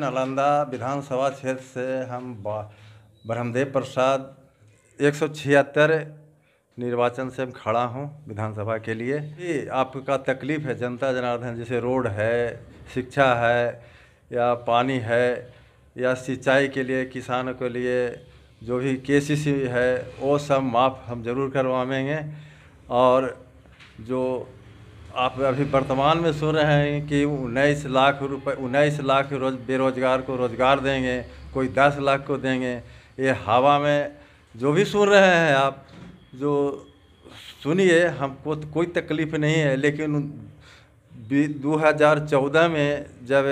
नालंदा विधानसभा क्षेत्र से हम ब्रह्मदेव प्रसाद एक सौ छिहत्तर निर्वाचन से हम खड़ा हूँ विधानसभा के लिए आपका तकलीफ़ है जनता जनार्दन जैसे रोड है शिक्षा है या पानी है या सिंचाई के लिए किसानों के लिए जो भी के है वो सब माफ़ हम ज़रूर करवाएंगे और जो आप अभी वर्तमान में सुन रहे हैं कि उन्नीस लाख रुपए उन्नीस लाख रोज बेरोजगार को रोज़गार देंगे कोई दस लाख को देंगे ये हवा में जो भी सुन रहे हैं आप जो सुनिए हमको तो कोई तकलीफ़ नहीं है लेकिन दो हज़ार चौदह में जब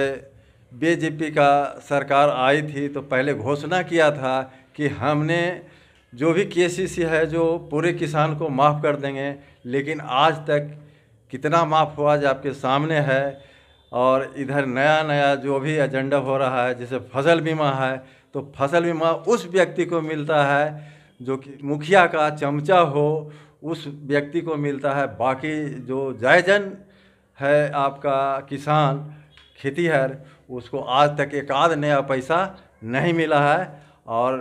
बीजेपी का सरकार आई थी तो पहले घोषणा किया था कि हमने जो भी के है जो पूरे किसान को माफ़ कर देंगे लेकिन आज तक कितना माफ़ हुआ जो आपके सामने है और इधर नया नया जो भी एजेंडा हो रहा है जैसे फसल बीमा है तो फसल बीमा उस व्यक्ति को मिलता है जो कि मुखिया का चमचा हो उस व्यक्ति को मिलता है बाकी जो जायजन है आपका किसान खेतीहर उसको आज तक एक आध नया पैसा नहीं मिला है और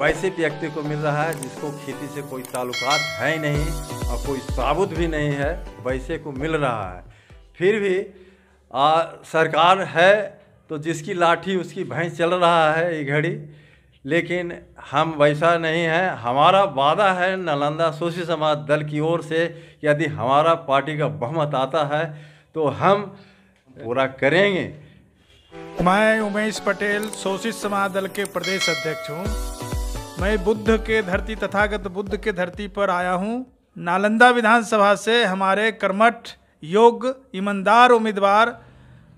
वैसे व्यक्ति को मिल रहा है जिसको खेती से कोई ताल्लुकात है नहीं और कोई साबुत भी नहीं है वैसे को मिल रहा है फिर भी आ, सरकार है तो जिसकी लाठी उसकी भैंस चल रहा है ये घड़ी लेकिन हम वैसा नहीं है हमारा वादा है नालंदा सोशी समाज दल की ओर से यदि हमारा पार्टी का बहुमत आता है तो हम पूरा करेंगे मैं उमेश पटेल सोशित समाज दल के प्रदेश अध्यक्ष हूँ मैं बुद्ध के धरती तथागत बुद्ध के धरती पर आया हूँ नालंदा विधानसभा से हमारे कर्मठ योग्य ईमानदार उम्मीदवार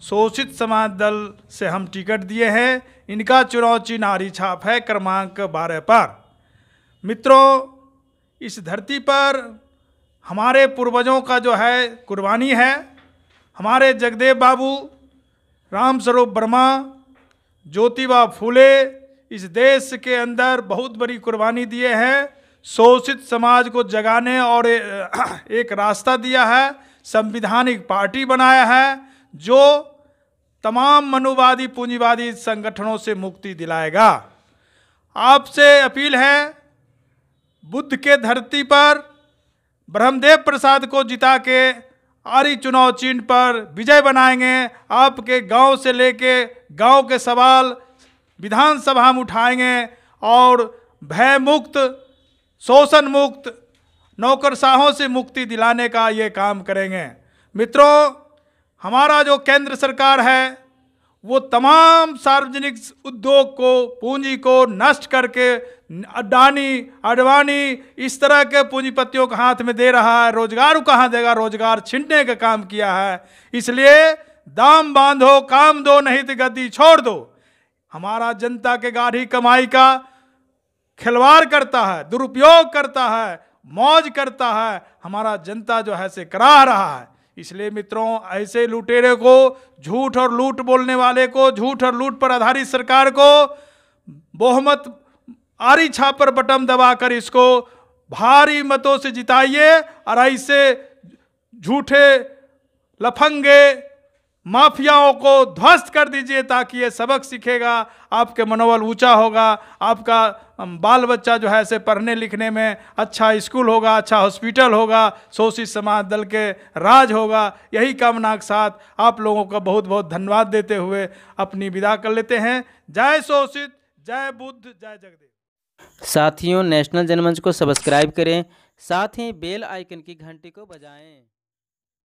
शोषित समाज दल से हम टिकट दिए हैं इनका चुनाव चिन्ह आरी छाप है क्रमांक बारह पर मित्रों इस धरती पर हमारे पूर्वजों का जो है कुर्बानी है हमारे जगदेव बाबू रामस्वरूप वर्मा ज्योतिबा फूले इस देश के अंदर बहुत बड़ी कुर्बानी दिए हैं शोषित समाज को जगाने और एक रास्ता दिया है संविधानिक पार्टी बनाया है जो तमाम मनुवादी पूंजीवादी संगठनों से मुक्ति दिलाएगा आपसे अपील है बुद्ध के धरती पर ब्रह्मदेव प्रसाद को जिता के आरी चुनाव चिन्ह पर विजय बनाएंगे आपके गांव से लेके गांव के सवाल विधानसभा हम उठाएंगे और भय मुक्त शोषण मुक्त नौकरशाहों से मुक्ति दिलाने का ये काम करेंगे मित्रों हमारा जो केंद्र सरकार है वो तमाम सार्वजनिक उद्योग को पूंजी को नष्ट करके अडानी अडवानी इस तरह के पूंजीपतियों के हाथ में दे रहा है रोजगार कहाँ देगा रोजगार छीनने का काम किया है इसलिए दाम बांधो काम दो नहीं तो गद्दी छोड़ दो हमारा जनता के गाढ़ी कमाई का खिलवाड़ करता है दुरुपयोग करता है मौज करता है हमारा जनता जो है से करा रहा है इसलिए मित्रों ऐसे लुटेरे को झूठ और लूट बोलने वाले को झूठ और लूट पर आधारित सरकार को बहुमत आरी छाप पर बटन दबाकर इसको भारी मतों से जिताइए और ऐसे झूठे लफंगे माफियाओं को ध्वस्त कर दीजिए ताकि ये सबक सीखेगा आपके मनोबल ऊंचा होगा आपका बाल बच्चा जो है ऐसे पढ़ने लिखने में अच्छा स्कूल होगा अच्छा हॉस्पिटल होगा शोषित समाज दल के राज होगा यही कामना के साथ आप लोगों का बहुत बहुत धन्यवाद देते हुए अपनी विदा कर लेते हैं जय शोषित जय बुद्ध जय जगदेव साथियों नेशनल जनमंच को सब्सक्राइब करें साथ ही बेल आइकन की घंटी को बजाएं